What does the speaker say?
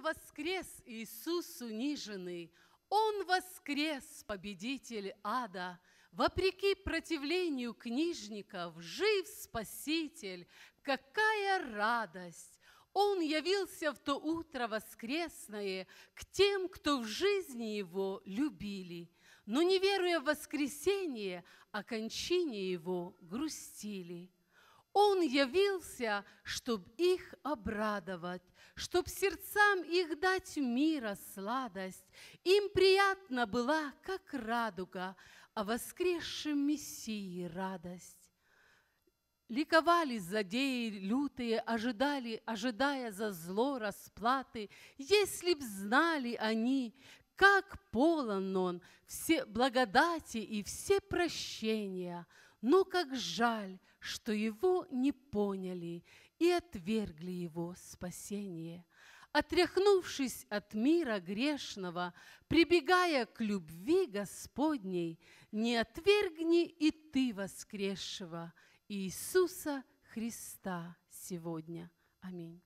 воскрес, Иисус униженный, Он воскрес, победитель ада, Вопреки противлению книжников, жив Спаситель, какая радость! Он явился в то утро воскресное к тем, кто в жизни его любили, но, не веруя в воскресение, о кончине его грустили. Он явился, чтобы их обрадовать, чтобы сердцам их дать мира сладость. Им приятно была, как радуга, о а воскресшем Мессии радость. Ликовали задеи лютые, ожидали, ожидая за зло расплаты. Если б знали они, как полон он все благодати и все прощения – но как жаль, что его не поняли и отвергли его спасение. Отряхнувшись от мира грешного, прибегая к любви Господней, не отвергни и ты воскресшего Иисуса Христа сегодня. Аминь.